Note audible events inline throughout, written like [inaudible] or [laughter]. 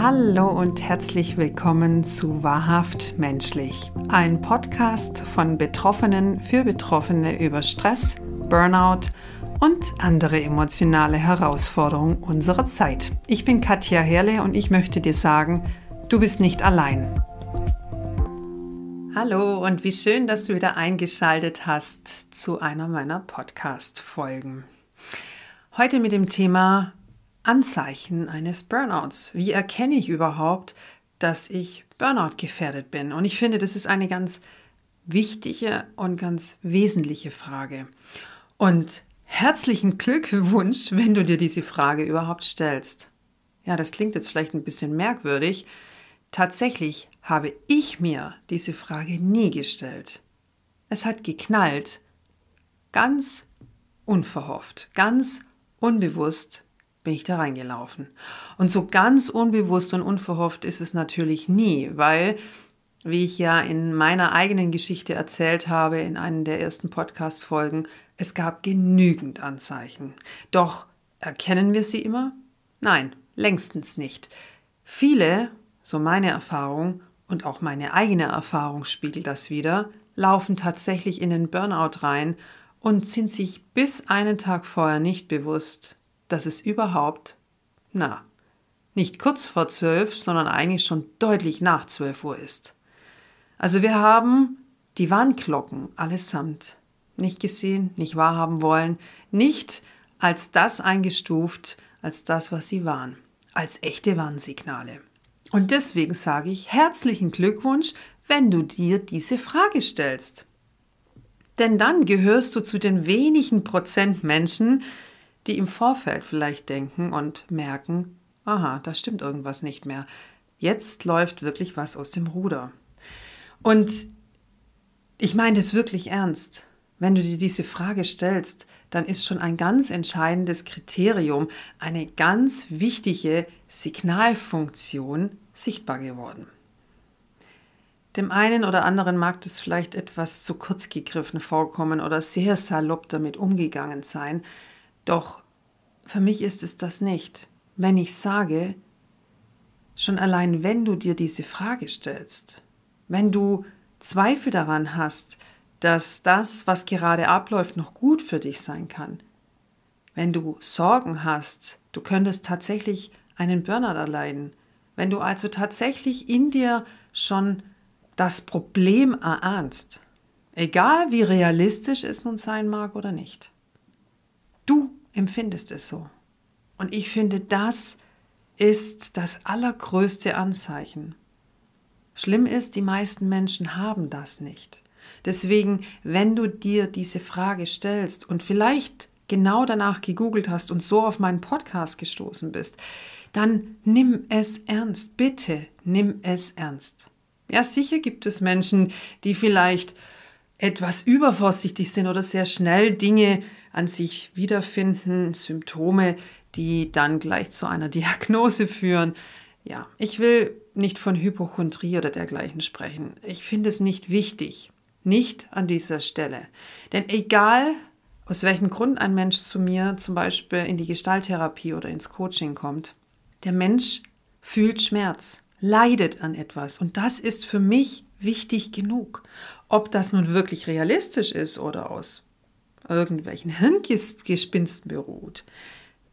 Hallo und herzlich willkommen zu Wahrhaft Menschlich, ein Podcast von Betroffenen für Betroffene über Stress, Burnout und andere emotionale Herausforderungen unserer Zeit. Ich bin Katja Herle und ich möchte dir sagen, du bist nicht allein. Hallo und wie schön, dass du wieder eingeschaltet hast zu einer meiner Podcast-Folgen. Heute mit dem Thema Anzeichen eines Burnouts? Wie erkenne ich überhaupt, dass ich Burnout gefährdet bin? Und ich finde, das ist eine ganz wichtige und ganz wesentliche Frage. Und herzlichen Glückwunsch, wenn du dir diese Frage überhaupt stellst. Ja, das klingt jetzt vielleicht ein bisschen merkwürdig. Tatsächlich habe ich mir diese Frage nie gestellt. Es hat geknallt, ganz unverhofft, ganz unbewusst bin ich da reingelaufen. Und so ganz unbewusst und unverhofft ist es natürlich nie, weil, wie ich ja in meiner eigenen Geschichte erzählt habe, in einem der ersten Podcast-Folgen, es gab genügend Anzeichen. Doch erkennen wir sie immer? Nein, längstens nicht. Viele, so meine Erfahrung und auch meine eigene Erfahrung spiegelt das wieder, laufen tatsächlich in den Burnout rein und sind sich bis einen Tag vorher nicht bewusst, dass es überhaupt, na, nicht kurz vor zwölf, sondern eigentlich schon deutlich nach zwölf Uhr ist. Also wir haben die Warnglocken allesamt nicht gesehen, nicht wahrhaben wollen, nicht als das eingestuft, als das, was sie waren, als echte Warnsignale. Und deswegen sage ich herzlichen Glückwunsch, wenn du dir diese Frage stellst. Denn dann gehörst du zu den wenigen Prozent Menschen, die im Vorfeld vielleicht denken und merken, aha, da stimmt irgendwas nicht mehr. Jetzt läuft wirklich was aus dem Ruder. Und ich meine es wirklich ernst. Wenn du dir diese Frage stellst, dann ist schon ein ganz entscheidendes Kriterium, eine ganz wichtige Signalfunktion sichtbar geworden. Dem einen oder anderen mag es vielleicht etwas zu kurz gegriffen vorkommen oder sehr salopp damit umgegangen sein, doch für mich ist es das nicht. Wenn ich sage, schon allein wenn du dir diese Frage stellst, wenn du Zweifel daran hast, dass das, was gerade abläuft, noch gut für dich sein kann, wenn du Sorgen hast, du könntest tatsächlich einen Burnout erleiden, wenn du also tatsächlich in dir schon das Problem erahnst, egal wie realistisch es nun sein mag oder nicht. Du empfindest es so. Und ich finde, das ist das allergrößte Anzeichen. Schlimm ist, die meisten Menschen haben das nicht. Deswegen, wenn du dir diese Frage stellst und vielleicht genau danach gegoogelt hast und so auf meinen Podcast gestoßen bist, dann nimm es ernst. Bitte nimm es ernst. Ja, sicher gibt es Menschen, die vielleicht etwas übervorsichtig sind oder sehr schnell Dinge an sich wiederfinden, Symptome, die dann gleich zu einer [laughs] Diagnose führen. Ja, ich will nicht von Hypochondrie oder dergleichen sprechen. Ich finde es nicht wichtig. Nicht an dieser Stelle. Denn egal, aus welchem Grund ein Mensch zu mir zum Beispiel in die Gestalttherapie oder ins Coaching kommt, der Mensch fühlt Schmerz, leidet an etwas. Und das ist für mich wichtig genug. Ob das nun wirklich realistisch ist oder aus irgendwelchen Hirngespinsten beruht,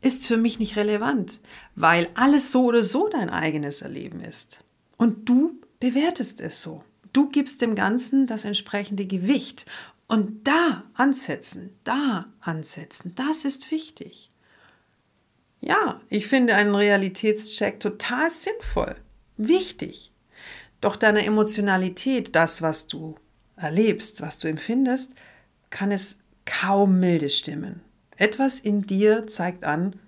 ist für mich nicht relevant, weil alles so oder so dein eigenes Erleben ist. Und du bewertest es so. Du gibst dem Ganzen das entsprechende Gewicht. Und da ansetzen, da ansetzen, das ist wichtig. Ja, ich finde einen Realitätscheck total sinnvoll, wichtig. Doch deiner Emotionalität, das, was du erlebst, was du empfindest, kann es kaum milde Stimmen. Etwas in dir zeigt an,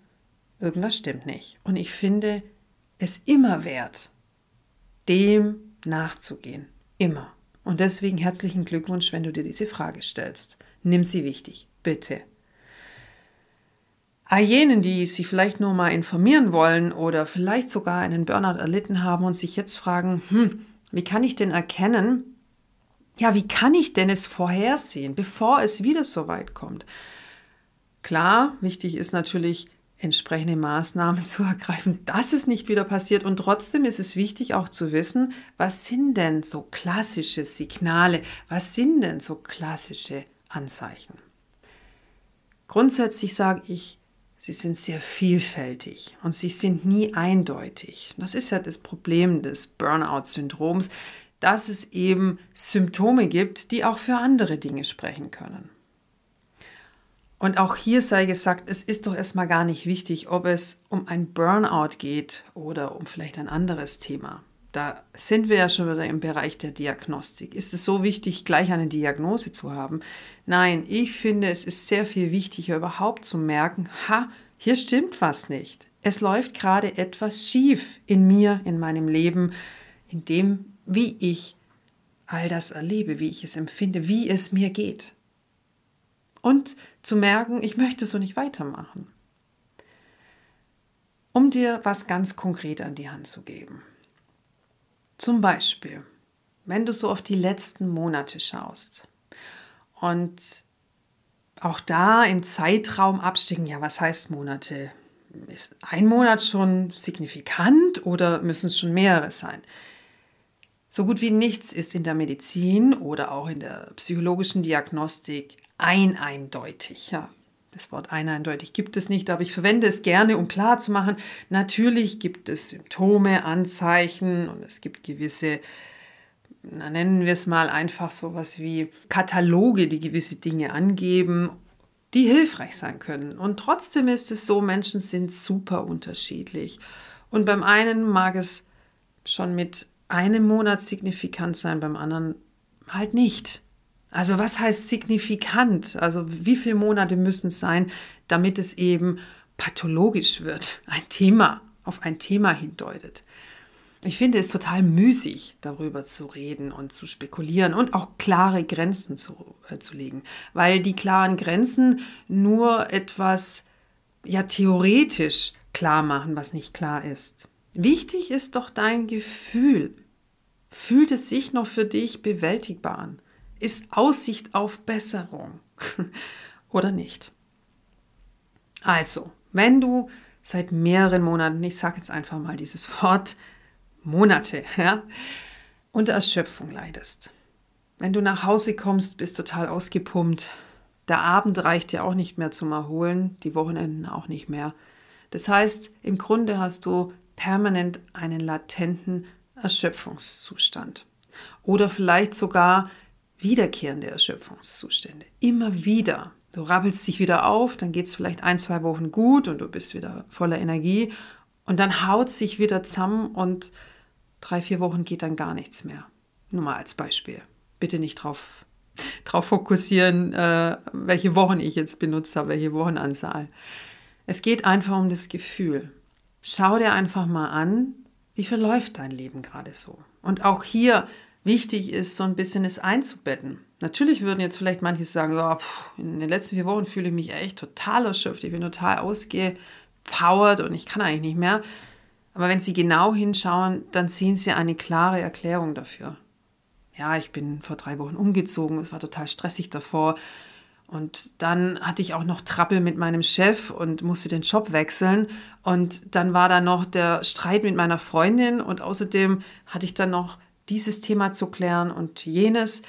irgendwas stimmt nicht. Und ich finde es immer wert, dem nachzugehen. Immer. Und deswegen herzlichen Glückwunsch, wenn du dir diese Frage stellst. Nimm sie wichtig, bitte. All jenen, die sich vielleicht nur mal informieren wollen oder vielleicht sogar einen Burnout erlitten haben und sich jetzt fragen, hm, wie kann ich denn erkennen, ja, wie kann ich denn es vorhersehen, bevor es wieder so weit kommt? Klar, wichtig ist natürlich, entsprechende Maßnahmen [laughs] zu ergreifen, dass es nicht wieder passiert. Und trotzdem ist es wichtig auch zu wissen, was sind denn so klassische Signale, was sind denn so klassische Anzeichen. Grundsätzlich sage ich, sie sind sehr vielfältig und sie sind nie eindeutig. Das ist ja das Problem des Burnout-Syndroms dass es eben Symptome gibt, die auch für andere Dinge sprechen können. Und auch hier sei gesagt, es ist doch erstmal gar nicht wichtig, ob es um ein Burnout geht oder um vielleicht ein anderes Thema. Da sind wir ja schon wieder im Bereich der Diagnostik. Ist es so wichtig, gleich eine Diagnose zu haben? Nein, ich finde, es ist sehr viel wichtiger, überhaupt zu merken, ha, hier stimmt was nicht. Es läuft gerade etwas schief in mir, in meinem Leben, in dem wie ich all das erlebe, wie ich es empfinde, wie es mir geht. Und zu merken, ich möchte so nicht weitermachen. Um dir was ganz konkret an die Hand zu geben. Zum Beispiel, wenn du so auf die letzten Monate schaust und auch da im Zeitraum abstiegen, ja, was heißt Monate? Ist ein Monat schon signifikant oder müssen es schon mehrere sein? So gut wie nichts ist in der Medizin oder auch in der psychologischen Diagnostik eineindeutig. Ja, das Wort eineindeutig gibt es nicht, aber ich verwende es gerne, um klarzumachen, natürlich gibt es Symptome, Anzeichen und es gibt gewisse, na, nennen wir es mal einfach so was wie Kataloge, die gewisse Dinge angeben, die hilfreich sein können. Und trotzdem ist es so, Menschen sind super unterschiedlich. Und beim einen mag es schon mit einem Monat signifikant sein, beim anderen halt nicht. Also was heißt signifikant? Also wie viele Monate müssen es sein, damit es eben pathologisch wird, ein Thema, auf ein Thema hindeutet? Ich finde es total müßig, darüber zu reden und zu spekulieren und auch klare Grenzen zu, äh, zu legen, weil die klaren Grenzen nur etwas ja theoretisch klar machen, was nicht klar ist. Wichtig ist doch dein Gefühl. Fühlt es sich noch für dich bewältigbar an? Ist Aussicht auf Besserung [laughs] oder nicht? Also, wenn du seit mehreren Monaten, ich sage jetzt einfach mal dieses [laughs] Wort, Monate, ja, unter Erschöpfung leidest. Wenn du nach Hause kommst, bist total ausgepumpt. Der Abend reicht dir auch nicht mehr zum Erholen, die Wochenenden auch nicht mehr. Das heißt, im Grunde hast du permanent einen latenten Erschöpfungszustand oder vielleicht sogar wiederkehrende Erschöpfungszustände. Immer wieder. Du rappelst dich wieder auf, dann geht es vielleicht ein, zwei Wochen gut und du bist wieder voller Energie und dann haut sich wieder zusammen und drei, vier Wochen geht dann gar nichts mehr. Nur mal als Beispiel. Bitte nicht drauf, drauf fokussieren, äh, welche Wochen ich jetzt benutzt habe, welche Wochenanzahl. Es geht einfach um das Gefühl. Schau dir einfach mal an, wie verläuft dein Leben gerade so. Und auch hier wichtig ist, so ein bisschen es einzubetten. Natürlich würden jetzt vielleicht manche sagen, ja, pff, in den letzten vier Wochen fühle ich mich echt total erschöpft, ich bin total ausgepowert und ich kann eigentlich nicht mehr. Aber wenn Sie genau hinschauen, dann sehen Sie eine klare Erklärung dafür. Ja, ich bin vor drei Wochen umgezogen, es war total stressig davor. Und dann hatte ich auch noch Trappel mit meinem Chef und musste den Job wechseln. Und dann war da noch der Streit mit meiner Freundin und außerdem hatte ich dann noch dieses Thema zu klären und jenes.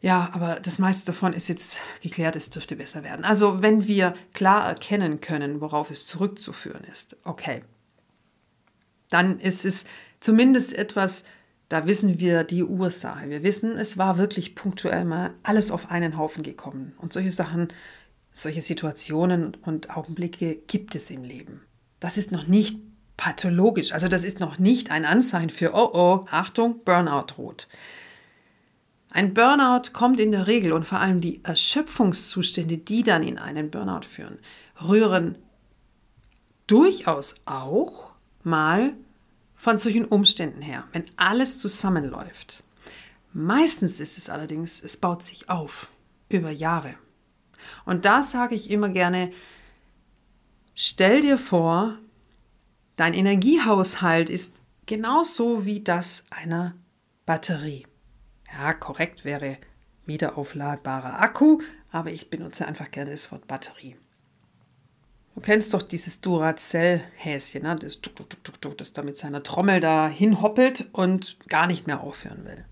Ja, aber das meiste davon ist jetzt geklärt, es dürfte besser werden. Also wenn wir klar erkennen können, worauf es zurückzuführen ist, okay, dann ist es zumindest etwas da wissen wir die Ursache. Wir wissen, es war wirklich punktuell mal alles auf einen Haufen gekommen. Und solche Sachen, solche Situationen und Augenblicke gibt es im Leben. Das ist noch nicht pathologisch. Also das ist noch nicht ein Anzeichen für, oh oh, Achtung, Burnout droht. Ein Burnout kommt in der Regel und vor allem die Erschöpfungszustände, die dann in einen Burnout führen, rühren durchaus auch mal von solchen Umständen her, wenn alles zusammenläuft. Meistens ist es allerdings, es baut sich auf über Jahre. Und da sage ich immer gerne, stell dir vor, dein Energiehaushalt ist genauso wie das einer Batterie. Ja, korrekt wäre wiederaufladbarer Akku, aber ich benutze einfach gerne das Wort Batterie. Du kennst doch dieses Duracell-Häschen, ne? das, das da mit seiner Trommel da hinhoppelt und gar nicht mehr aufhören will.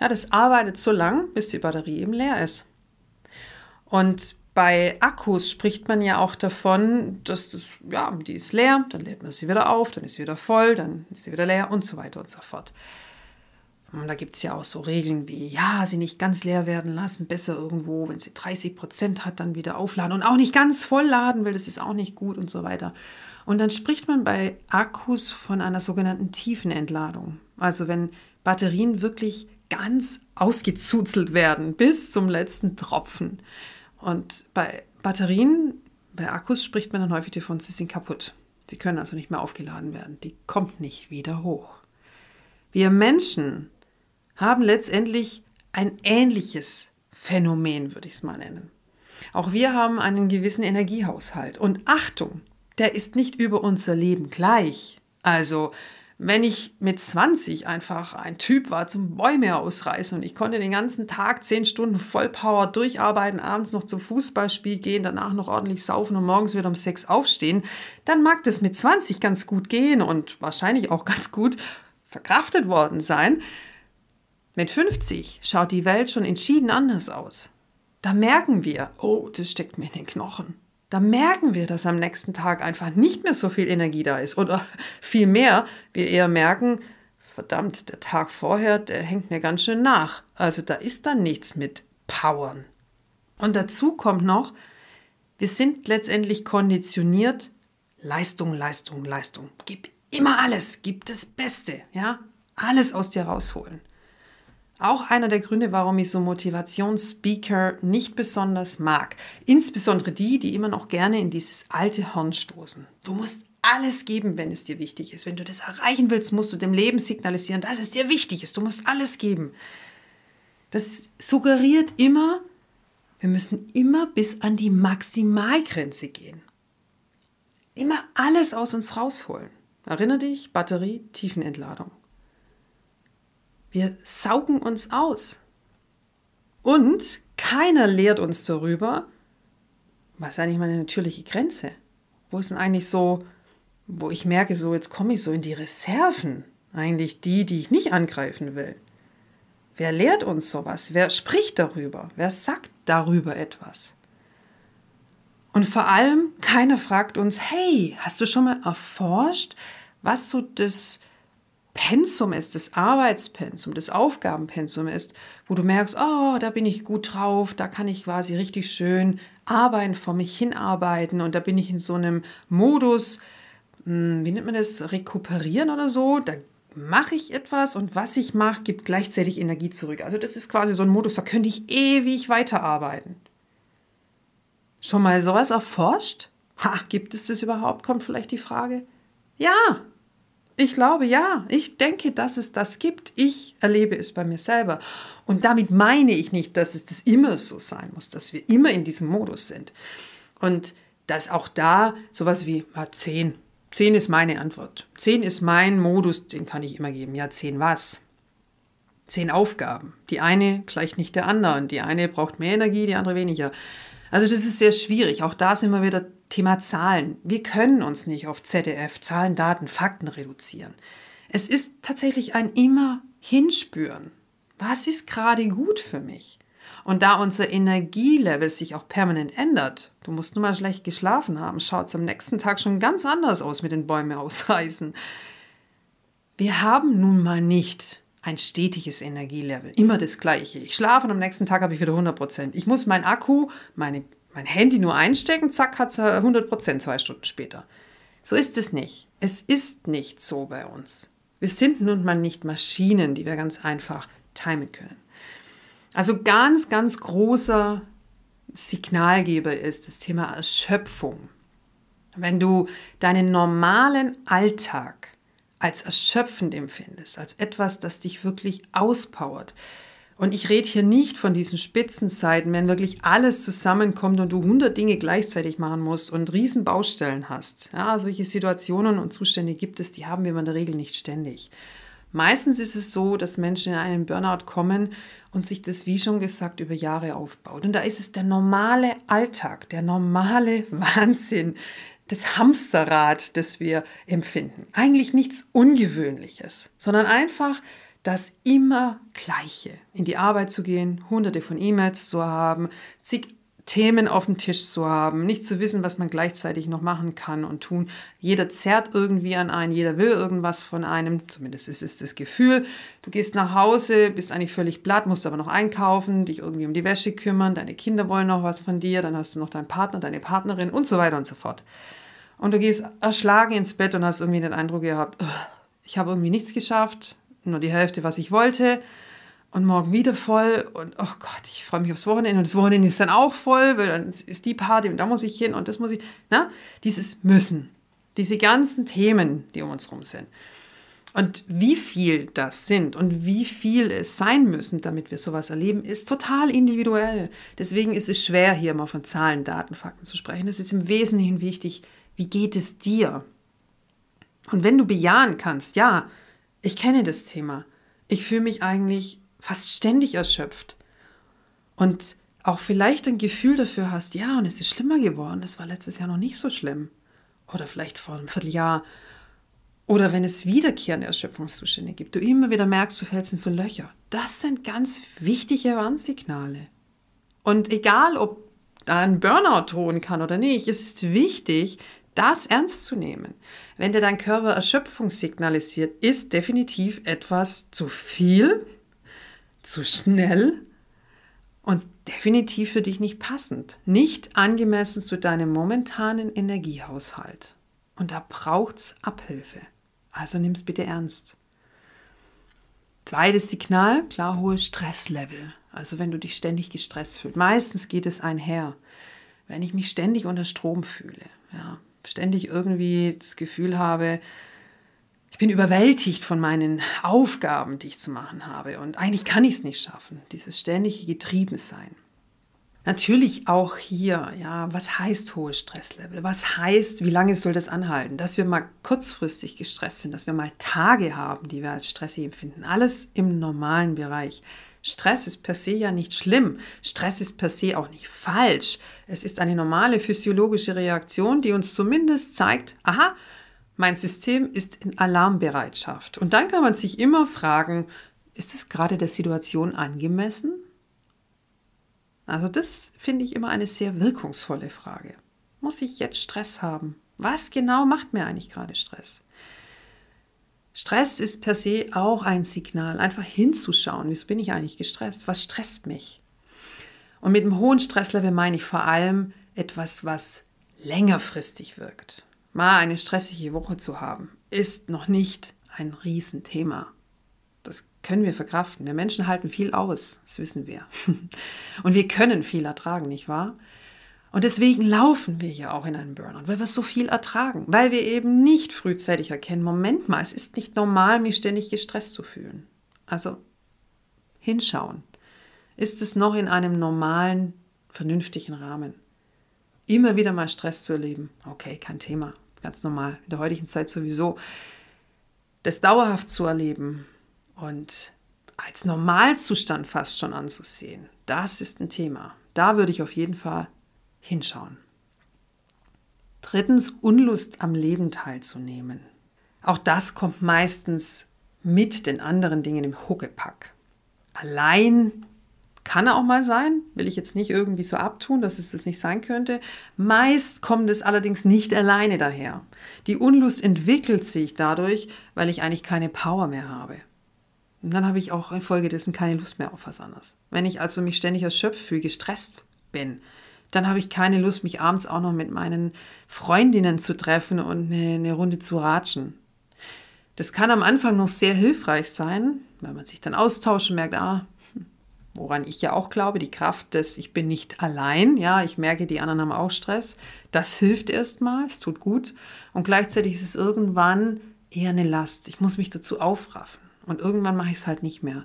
Ja, das arbeitet so lang, bis die Batterie eben leer ist. Und bei Akkus spricht man ja auch davon, dass das, ja, die ist leer, dann lädt man sie wieder auf, dann ist sie wieder voll, dann ist sie wieder leer und so weiter und so fort. Und da gibt es ja auch so Regeln wie, ja, sie nicht ganz leer werden lassen, besser irgendwo, wenn sie 30 Prozent hat, dann wieder aufladen und auch nicht ganz voll laden, weil das ist auch nicht gut und so weiter. Und dann spricht man bei Akkus von einer sogenannten tiefen Entladung. Also wenn Batterien wirklich ganz ausgezuzelt werden bis zum letzten Tropfen. Und bei Batterien, bei Akkus spricht man dann häufig davon, sie sind kaputt. Sie können also nicht mehr aufgeladen werden. Die kommt nicht wieder hoch. Wir Menschen haben letztendlich ein ähnliches Phänomen, würde ich es mal nennen. Auch wir haben einen gewissen Energiehaushalt. Und Achtung, der ist nicht über unser Leben gleich. Also, wenn ich mit 20 einfach ein Typ war zum Bäume ausreißen und ich konnte den ganzen Tag 10 Stunden Vollpower durcharbeiten, abends noch zum Fußballspiel gehen, danach noch ordentlich saufen und morgens wieder um 6 aufstehen, dann mag das mit 20 ganz gut gehen und wahrscheinlich auch ganz gut verkraftet worden sein. Mit 50 schaut die Welt schon entschieden anders aus. Da merken wir, oh, das steckt mir in den Knochen. Da merken wir, dass am nächsten Tag einfach nicht mehr so viel Energie da ist. Oder [laughs] vielmehr, wir eher merken, verdammt, der Tag vorher, der hängt mir ganz schön nach. Also da ist dann nichts mit Powern. Und dazu kommt noch, wir sind letztendlich konditioniert, Leistung, Leistung, Leistung. Gib immer alles, gib das Beste, ja? Alles aus dir rausholen. Auch einer der Gründe, warum ich so Motivationsspeaker nicht besonders mag. Insbesondere die, die immer noch gerne in dieses alte Horn stoßen. Du musst alles geben, wenn es dir wichtig ist. Wenn du das erreichen willst, musst du dem Leben signalisieren, dass es dir wichtig ist. Du musst alles geben. Das suggeriert immer, wir müssen immer bis an die Maximalgrenze gehen. Immer alles aus uns rausholen. Erinnere dich, Batterie, Tiefenentladung. Wir saugen uns aus. Und keiner lehrt uns darüber, was ist eigentlich meine natürliche Grenze? Wo ist denn eigentlich so, wo ich merke, so jetzt komme ich so in die Reserven, eigentlich die, die ich nicht angreifen will. Wer lehrt uns sowas? Wer spricht darüber? Wer sagt darüber etwas? Und vor allem, keiner fragt uns, hey, hast du schon mal erforscht, was so das Pensum ist, das Arbeitspensum, das Aufgabenpensum ist, wo du merkst, oh, da bin ich gut drauf, da kann ich quasi richtig schön arbeiten, vor mich hinarbeiten und da bin ich in so einem Modus, hm, wie nennt man das, rekuperieren oder so, da mache ich etwas und was ich mache, gibt gleichzeitig Energie zurück. Also das ist quasi so ein Modus, da könnte ich ewig weiterarbeiten. Schon mal sowas erforscht? Ha, gibt es das überhaupt? Kommt vielleicht die Frage. Ja, ich glaube ja, ich denke, dass es das gibt. Ich erlebe es bei mir selber. Und damit meine ich nicht, dass es das immer so sein muss, dass wir immer in diesem Modus sind. Und dass auch da sowas wie ah, 10, 10 ist meine Antwort. 10 ist mein Modus, den kann ich immer geben. Ja, 10 was? 10 Aufgaben. Die eine gleicht nicht der anderen. Die eine braucht mehr Energie, die andere weniger. Also das ist sehr schwierig. Auch da sind wir wieder Thema Zahlen. Wir können uns nicht auf ZDF, Zahlen, Daten, Fakten reduzieren. Es ist tatsächlich ein immer hinspüren. Was ist gerade gut für mich? Und da unser Energielevel sich auch permanent ändert, du musst nur mal schlecht geschlafen haben, schaut es am nächsten Tag schon ganz anders aus mit den Bäumen [laughs] ausreißen. Wir haben nun mal nicht ein stetiges Energielevel, immer das gleiche. Ich schlafe und am nächsten Tag habe ich wieder 100 Prozent. Ich muss meinen Akku, meine mein Handy nur einstecken, zack, hat es 100 Prozent zwei Stunden später. So ist es nicht. Es ist nicht so bei uns. Wir sind nun mal nicht Maschinen, die wir ganz einfach timen können. Also ganz, ganz großer Signalgeber ist das Thema Erschöpfung. Wenn du deinen normalen Alltag als erschöpfend empfindest, als etwas, das dich wirklich auspowert, und ich rede hier nicht von diesen Spitzenzeiten, wenn wirklich alles zusammenkommt und du 100 Dinge gleichzeitig machen musst und riesen Baustellen hast. Ja, solche Situationen und Zustände gibt es, die haben wir in der Regel nicht ständig. Meistens ist es so, dass Menschen in einen Burnout kommen und sich das, wie schon gesagt, über Jahre aufbaut. Und da ist es der normale Alltag, der normale [laughs] Wahnsinn, das Hamsterrad, das wir empfinden. Eigentlich nichts Ungewöhnliches, sondern einfach das immer Gleiche. In die Arbeit zu gehen, hunderte von E-Mails zu haben, zig Themen auf dem Tisch zu haben, nicht zu wissen, was man gleichzeitig noch machen kann und tun. Jeder zerrt irgendwie an einen, jeder will irgendwas von einem, zumindest ist es das Gefühl. Du gehst nach Hause, bist eigentlich völlig platt, musst aber noch einkaufen, dich irgendwie um die Wäsche kümmern, deine Kinder wollen noch was von dir, dann hast du noch deinen Partner, deine Partnerin und so weiter und so fort. Und du gehst erschlagen ins Bett und hast irgendwie den Eindruck gehabt, ich habe irgendwie nichts geschafft, nur die Hälfte, was ich wollte. Und morgen wieder voll. Und oh Gott, ich freue mich aufs Wochenende. Und das Wochenende ist dann auch voll, weil dann ist die Party und da muss ich hin und das muss ich. Na, ne? dieses Müssen. Diese ganzen Themen, die um uns rum sind. Und wie viel das sind und wie viel es sein müssen, damit wir sowas erleben, ist total individuell. Deswegen ist es schwer, hier mal von Zahlen, Daten, Fakten zu sprechen. Es ist im Wesentlichen wichtig, wie geht es dir? Und wenn du bejahen kannst, ja, ich kenne das Thema. Ich fühle mich eigentlich fast ständig erschöpft. Und auch vielleicht ein Gefühl dafür hast, ja, und es ist schlimmer geworden, das war letztes Jahr noch nicht so schlimm. Oder vielleicht vor einem Vierteljahr. Oder wenn es wiederkehrende Erschöpfungszustände gibt, du immer wieder merkst, du fällst in so Löcher. Das sind ganz wichtige Warnsignale. Und egal, ob da ein Burnout drohen kann oder nicht, es ist wichtig, das ernst zu nehmen, wenn dir dein Körper Erschöpfung signalisiert, ist definitiv etwas zu viel, zu schnell und definitiv für dich nicht passend, nicht angemessen zu deinem momentanen Energiehaushalt. Und da braucht es Abhilfe. Also nimm es bitte ernst. Zweites Signal, klar hohes Stresslevel. Also wenn du dich ständig gestresst fühlst. Meistens geht es einher, wenn ich mich ständig unter Strom fühle. Ja, ständig irgendwie das Gefühl habe, ich bin überwältigt von meinen Aufgaben, die ich zu machen habe. Und eigentlich kann ich es nicht schaffen, dieses ständige Getriebensein. Natürlich auch hier, ja, was heißt hohes Stresslevel? Was heißt, wie lange soll das anhalten? Dass wir mal kurzfristig gestresst sind, dass wir mal Tage haben, die wir als stressig empfinden. Alles im normalen Bereich. Stress ist per se ja nicht schlimm. Stress ist per se auch nicht falsch. Es ist eine normale physiologische Reaktion, die uns zumindest zeigt, aha, mein System ist in Alarmbereitschaft. Und dann kann man sich immer fragen, ist es gerade der Situation angemessen? Also das finde ich immer eine sehr wirkungsvolle Frage. Muss ich jetzt Stress haben? Was genau macht mir eigentlich gerade Stress? Stress ist per se auch ein Signal, einfach hinzuschauen, wieso bin ich eigentlich gestresst? Was stresst mich? Und mit einem hohen Stresslevel meine ich vor allem etwas, was längerfristig wirkt. Mal eine stressige Woche zu haben, ist noch nicht ein Riesenthema. Das können wir verkraften. Wir Menschen halten viel aus, das wissen wir. [laughs] Und wir können viel ertragen, nicht wahr? Und deswegen laufen wir ja auch in einen Burnout, weil wir so viel ertragen, weil wir eben nicht frühzeitig erkennen, Moment mal, es ist nicht normal, mich ständig gestresst zu fühlen. Also hinschauen. Ist es noch in einem normalen, vernünftigen Rahmen? Immer wieder mal Stress zu erleben, okay, kein Thema, ganz normal, in der heutigen Zeit sowieso. Das dauerhaft zu erleben und als Normalzustand fast schon anzusehen, das ist ein Thema. Da würde ich auf jeden Fall hinschauen. Drittens, Unlust am Leben teilzunehmen. Auch das kommt meistens mit den anderen Dingen im Huckepack. Allein kann er auch mal sein, will ich jetzt nicht irgendwie so abtun, dass es das nicht sein könnte. Meist kommt es allerdings nicht alleine daher. Die Unlust entwickelt sich dadurch, weil ich eigentlich keine Power mehr habe. Und dann habe ich auch infolgedessen keine Lust mehr auf was anderes. Wenn ich also mich ständig erschöpft fühle, gestresst bin, dann habe ich keine Lust, mich abends auch noch mit meinen Freundinnen zu treffen und eine, eine Runde zu ratschen. Das kann am Anfang noch sehr hilfreich sein, weil man sich dann austauscht und merkt, ah, woran ich ja auch glaube, die Kraft des Ich bin nicht allein, ja, ich merke, die anderen haben auch Stress, das hilft erstmal, es tut gut. Und gleichzeitig ist es irgendwann eher eine Last. Ich muss mich dazu aufraffen. Und irgendwann mache ich es halt nicht mehr.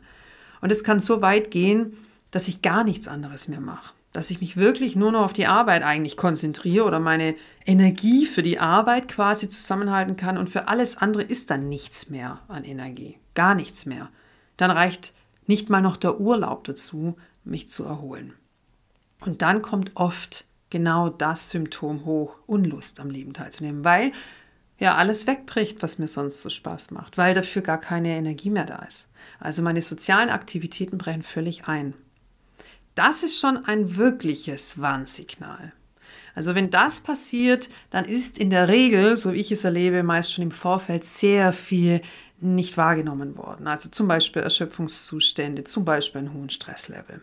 Und es kann so weit gehen, dass ich gar nichts anderes mehr mache dass ich mich wirklich nur noch auf die Arbeit eigentlich konzentriere oder meine Energie für die Arbeit quasi zusammenhalten kann und für alles andere ist dann nichts mehr an Energie, gar nichts mehr. Dann reicht nicht mal noch der Urlaub dazu, mich zu erholen. Und dann kommt oft genau das Symptom hoch, Unlust am Leben teilzunehmen, weil ja alles wegbricht, was mir sonst so Spaß macht, weil dafür gar keine Energie mehr da ist. Also meine sozialen Aktivitäten brechen völlig ein. Das ist schon ein wirkliches Warnsignal. Also wenn das passiert, dann ist in der Regel, so wie ich es erlebe, meist schon im Vorfeld sehr viel nicht wahrgenommen worden. Also zum Beispiel Erschöpfungszustände, zum Beispiel einen hohen Stresslevel.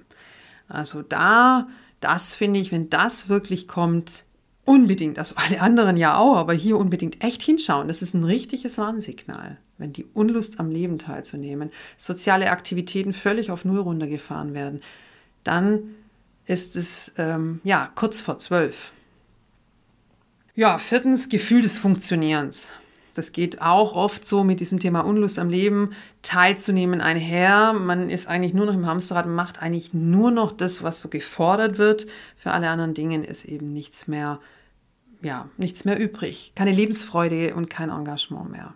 Also da, das finde ich, wenn das wirklich kommt, unbedingt, also alle anderen ja auch, aber hier unbedingt echt hinschauen. Das ist ein richtiges Warnsignal, wenn die Unlust am Leben teilzunehmen, soziale Aktivitäten völlig auf Null runtergefahren werden, dann ist es ähm, ja kurz vor zwölf. Ja, viertens Gefühl des Funktionierens. Das geht auch oft so mit diesem Thema Unlust am Leben teilzunehmen einher. Man ist eigentlich nur noch im Hamsterrad und macht eigentlich nur noch das, was so gefordert wird. Für alle anderen Dinge ist eben nichts mehr, ja, nichts mehr übrig. Keine Lebensfreude und kein Engagement mehr.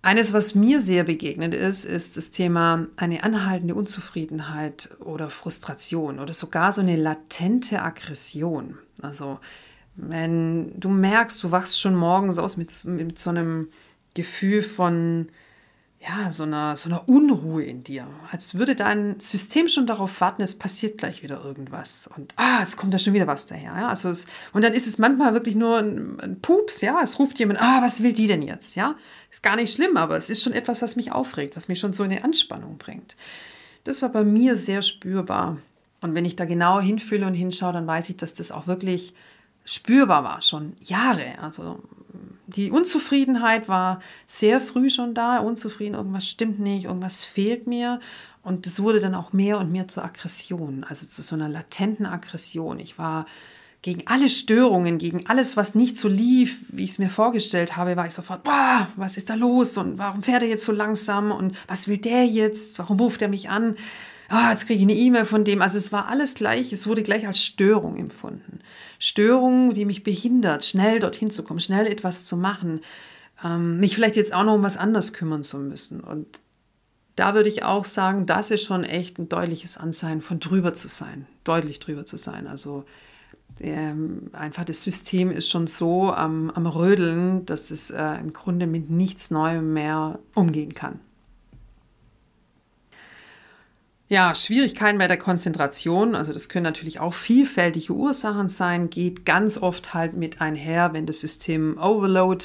Eines, was mir sehr begegnet ist, ist das Thema eine anhaltende Unzufriedenheit oder Frustration oder sogar so eine latente Aggression. Also wenn du merkst, du wachst schon morgens aus mit, mit so einem Gefühl von ja, so einer, so einer Unruhe in dir. Als würde dein System schon darauf warten, es passiert gleich wieder irgendwas. Und ah, es kommt da schon wieder was daher. Ja? Also es, und dann ist es manchmal wirklich nur ein, ein, Pups, ja. Es ruft jemand, ah, was will die denn jetzt? Ja. Ist gar nicht schlimm, aber es ist schon etwas, was mich aufregt, was mich schon so in eine Anspannung bringt. Das war bei mir sehr spürbar. Und wenn ich da genau hinfühle und hinschaue, dann weiß ich, dass das auch wirklich spürbar war, schon Jahre. Also die Unzufriedenheit war sehr früh schon da, unzufrieden, irgendwas stimmt nicht, irgendwas fehlt mir. Und das wurde dann auch mehr und mehr zur Aggression, also zu so einer latenten Aggression. Ich war gegen alle Störungen, gegen alles, was nicht so lief, wie ich es mir vorgestellt habe, war ich sofort, boah, was ist da los und warum fährt er jetzt so langsam und was will der jetzt, warum ruft er mich an? oh, jetzt kriege ich eine E-Mail von dem. Also es war alles gleich, es wurde gleich als Störung empfunden. Störung, die mich behindert, schnell dorthin zu kommen, schnell etwas zu machen, ähm, mich vielleicht jetzt auch noch um was anderes kümmern zu müssen. Und da würde ich auch sagen, das ist schon echt ein deutliches Anzeichen von drüber zu sein, deutlich drüber zu sein. Also ähm, einfach das System ist schon so am, am Rödeln, dass es äh, im Grunde mit nichts Neuem mehr umgehen kann. Ja, Schwierigkeiten bei der Konzentration, also das können natürlich auch vielfältige Ursachen sein, geht ganz oft halt mit einher, wenn das System Overload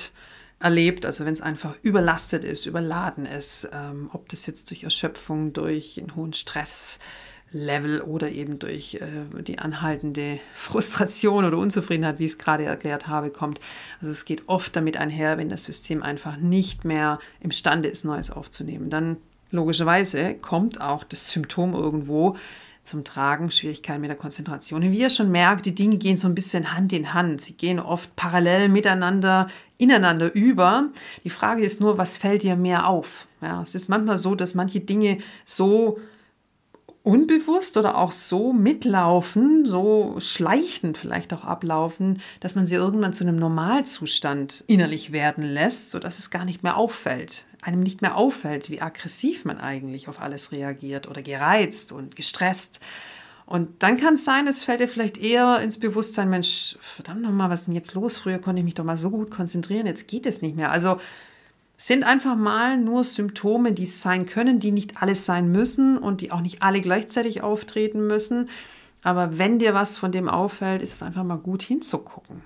erlebt, also wenn es einfach überlastet ist, überladen ist, ähm, ob das jetzt durch Erschöpfung, durch einen hohen Stresslevel oder eben durch äh, die anhaltende [laughs] Frustration oder Unzufriedenheit, wie ich es gerade erklärt habe, kommt. Also es geht oft damit einher, wenn das System einfach nicht mehr imstande ist, Neues aufzunehmen. Dann Logischerweise kommt auch das Symptom irgendwo zum Tragen, Schwierigkeiten mit der Konzentration. Und wie ihr schon merkt, die Dinge gehen so ein bisschen Hand in Hand. Sie gehen oft parallel miteinander, ineinander über. Die Frage ist nur, was fällt dir mehr auf? Ja, es ist manchmal so, dass manche Dinge so unbewusst oder auch so mitlaufen, so schleichend vielleicht auch ablaufen, dass man sie irgendwann zu einem Normalzustand innerlich werden lässt, sodass es gar nicht mehr auffällt einem nicht mehr auffällt, wie aggressiv man eigentlich auf alles reagiert oder gereizt und gestresst. Und dann kann es sein, es fällt dir vielleicht eher ins Bewusstsein, Mensch, verdammt nochmal, was ist denn jetzt los? Früher konnte ich mich doch mal so gut konzentrieren, jetzt geht es nicht mehr. Also sind einfach mal nur Symptome, die es sein können, die nicht alles sein müssen und die auch nicht alle gleichzeitig auftreten müssen. Aber wenn dir was von dem auffällt, ist es einfach mal gut hinzugucken.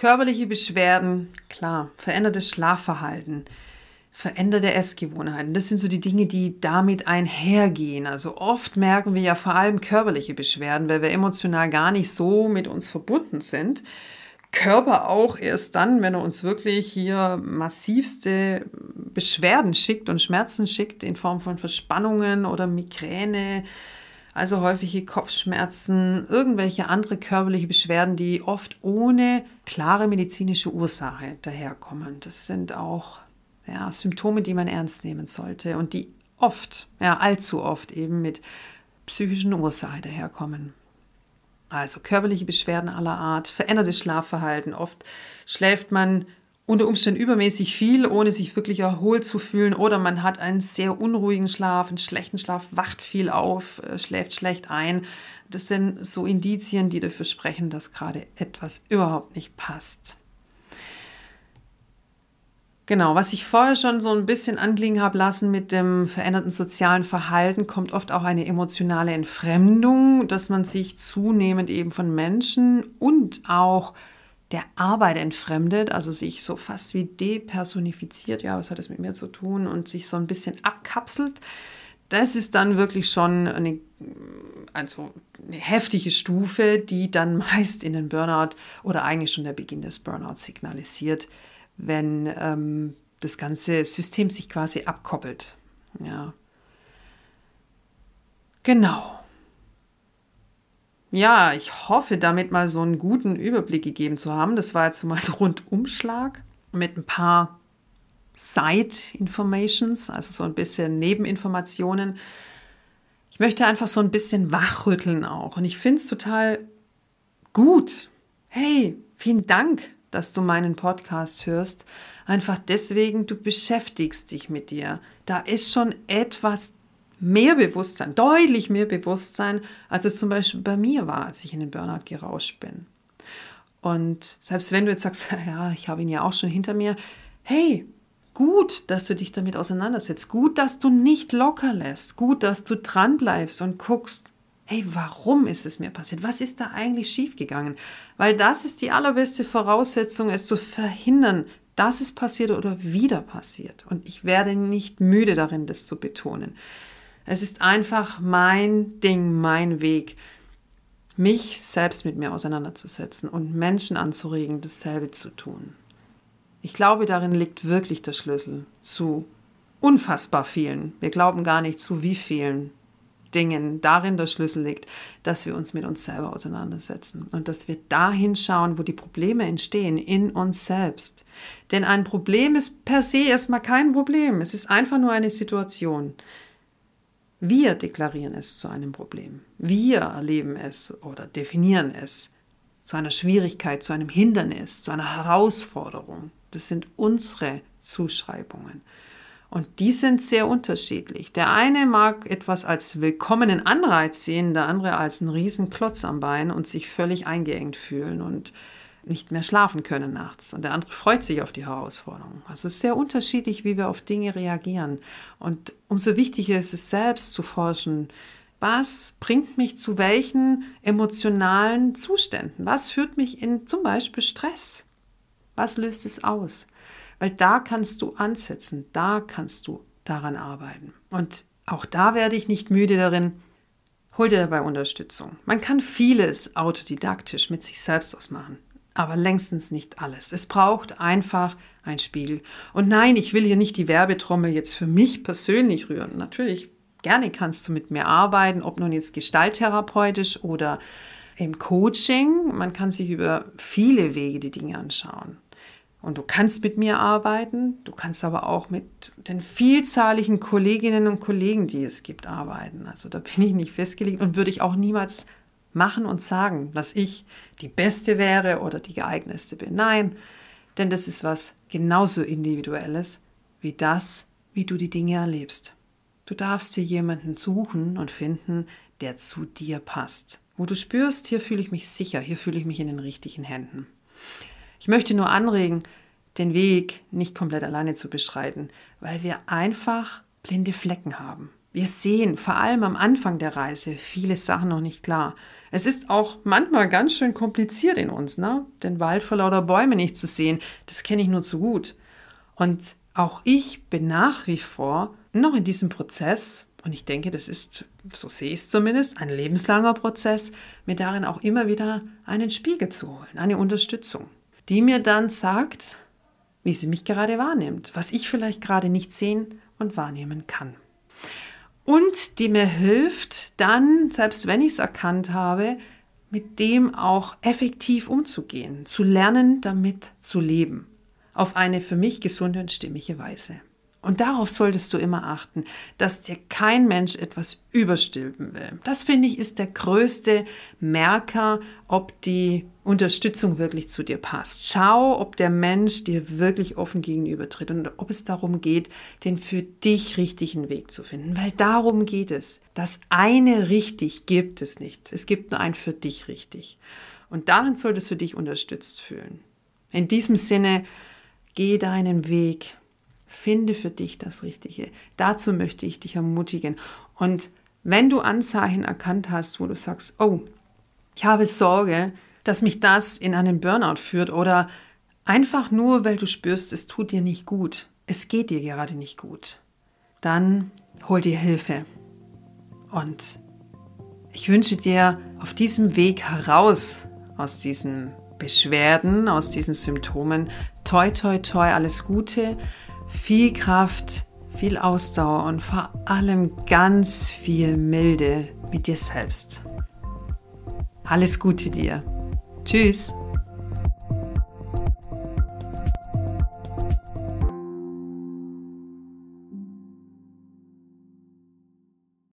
Körperliche Beschwerden, klar, verändertes Schlafverhalten, veränderte Essgewohnheiten, das sind so die Dinge, die damit einhergehen. Also oft merken wir ja vor allem körperliche Beschwerden, weil wir emotional gar nicht so mit uns verbunden sind. Körper auch erst dann, wenn er uns wirklich hier massivste Beschwerden schickt und Schmerzen schickt in Form von Verspannungen oder Migräne, also häufige Kopfschmerzen, irgendwelche andere körperliche Beschwerden, die oft ohne klare medizinische Ursache daherkommen. Das sind auch ja, Symptome, die man ernst nehmen sollte und die oft, ja allzu oft eben mit psychischen Ursachen daherkommen. Also körperliche Beschwerden aller Art, verändertes Schlafverhalten. Oft schläft man unter Umständen übermäßig viel, ohne sich wirklich erholt zu fühlen. Oder man hat einen sehr unruhigen Schlaf, einen schlechten Schlaf, wacht viel auf, äh, schläft schlecht ein. Das sind so Indizien, die dafür sprechen, dass gerade etwas überhaupt nicht passt. Genau, was ich vorher schon so ein bisschen anklingen habe lassen mit dem veränderten sozialen Verhalten, kommt oft auch eine emotionale Entfremdung, dass man sich zunehmend eben von Menschen und auch der Arbeit entfremdet, also sich so fast wie depersonifiziert, ja, was hat das mit mir zu tun und sich so ein bisschen abkapselt, das ist dann wirklich schon eine, also eine heftige Stufe, die dann [laughs] meist in den Burnout oder eigentlich schon der Beginn des Burnouts signalisiert, wenn ähm, das ganze System sich quasi abkoppelt. Ja. Genau. Ja, ich hoffe, damit mal so einen guten Überblick gegeben zu haben. Das war jetzt mal [laughs] ein Rundumschlag mit ein paar Side-Informations, also so ein bisschen Nebeninformationen. Ich möchte einfach so ein bisschen wachrütteln auch. Und ich finde es total gut. Hey, vielen Dank, dass du meinen Podcast hörst. Einfach deswegen, du beschäftigst dich mit dir. Da ist schon etwas mehr Bewusstsein, deutlich mehr Bewusstsein, als es zum Beispiel bei mir war, als ich in den Burnout gerauscht bin. Und selbst wenn du jetzt sagst, [laughs] ja, ich habe ihn ja auch schon hinter mir, hey, gut, dass du dich damit auseinandersetzt, gut, dass du nicht locker lässt, gut, dass du dran bleibst und guckst, hey, warum ist es mir passiert? Was ist da eigentlich schiefgegangen? Weil das ist die allerbeste Voraussetzung, es zu verhindern, dass es passiert oder wieder passiert. Und ich werde nicht müde darin, das zu betonen. Es ist einfach mein Ding, mein Weg, mich selbst mit mir auseinanderzusetzen und Menschen anzuregen, dasselbe zu tun. Ich glaube, darin liegt wirklich der Schlüssel zu unfassbar vielen, wir glauben gar nicht zu wie vielen Dingen darin der Schlüssel liegt, dass wir uns mit uns selber auseinandersetzen und dass wir dahin schauen, wo die Probleme entstehen, in uns selbst. Denn ein Problem ist per se erstmal kein Problem, es ist einfach nur eine Situation. Wir deklarieren es zu einem Problem. Wir erleben es oder definieren es zu einer Schwierigkeit, zu einem Hindernis, zu einer Herausforderung. Das sind unsere Zuschreibungen. Und die sind sehr unterschiedlich. Der eine mag etwas als willkommenen Anreiz sehen, der andere als einen riesen Klotz am Bein und sich völlig eingeengt fühlen und nicht mehr schlafen können nachts und der andere freut sich auf die Herausforderung. Also es ist sehr unterschiedlich, wie wir auf Dinge reagieren. Und umso wichtiger ist es, selbst zu forschen, was bringt mich zu welchen emotionalen Zuständen? Was führt mich in zum Beispiel Stress? Was löst es aus? Weil da kannst du ansetzen, da kannst du daran arbeiten. Und auch da werde ich nicht müde darin, hol dir dabei Unterstützung. Man kann vieles autodidaktisch mit sich selbst ausmachen aber längstens nicht alles. Es braucht einfach einen Spiegel. Und nein, ich will hier nicht die Werbetrommel jetzt für mich persönlich rühren. Natürlich, gerne kannst du mit mir arbeiten, ob nun jetzt gestalttherapeutisch oder im Coaching. Man kann sich über viele Wege die Dinge anschauen. Und du kannst mit mir arbeiten, du kannst aber auch mit den vielzahligen Kolleginnen und Kollegen, die es gibt, arbeiten. Also da bin ich nicht festgelegt und würde ich auch niemals machen und sagen, dass ich die Beste wäre oder die geeignetste bin. Nein, denn das ist was genauso individuelles wie das, wie du die Dinge erlebst. Du darfst dir jemanden suchen und finden, der zu dir passt, wo du spürst, hier fühle ich mich sicher, hier fühle ich mich in den richtigen Händen. Ich möchte nur anregen, den Weg nicht komplett alleine zu beschreiten, weil wir einfach blinde Flecken haben. Wir sehen vor allem am Anfang der Reise viele Sachen noch nicht klar. Es ist auch manchmal ganz schön kompliziert in uns, ne? den Wald vor lauter Bäumen nicht zu sehen, das kenne ich nur zu gut. Und auch ich bin nach wie vor noch in diesem Prozess, und ich denke, das ist, so sehe ich es zumindest, ein lebenslanger Prozess, mir darin auch immer wieder einen Spiegel zu holen, eine Unterstützung, die mir dann sagt, wie sie mich gerade wahrnimmt, was ich vielleicht gerade nicht sehen und wahrnehmen kann und die mir hilft, dann, selbst wenn ich es erkannt habe, mit dem auch effektiv umzugehen, zu lernen, damit zu leben, auf eine für mich gesunde und stimmige Weise. Und darauf solltest du immer achten, dass dir kein Mensch etwas überstülpen will. Das finde ich ist der größte Merker, ob die Unterstützung wirklich zu dir passt. Schau, ob der Mensch dir wirklich offen gegenübertritt und ob es darum geht, den für dich richtigen Weg zu finden. Weil darum geht es. Das eine richtig gibt es nicht. Es gibt nur ein für dich richtig. Und darin solltest du dich unterstützt fühlen. In diesem Sinne, geh deinen Weg Finde für dich das Richtige. Dazu möchte ich dich ermutigen. Und wenn du Anzeichen erkannt hast, wo du sagst, oh, ich habe Sorge, dass mich das in einen Burnout führt oder einfach nur, weil du spürst, es tut dir nicht gut, es geht dir gerade nicht gut, dann hol dir Hilfe. Und ich wünsche dir auf diesem Weg heraus aus diesen Beschwerden, aus diesen Symptomen, toi, toi, toi, alles Gute viel Kraft, viel Ausdauer und vor allem ganz viel Milde mit dir selbst. Alles Gute dir. Tschüss.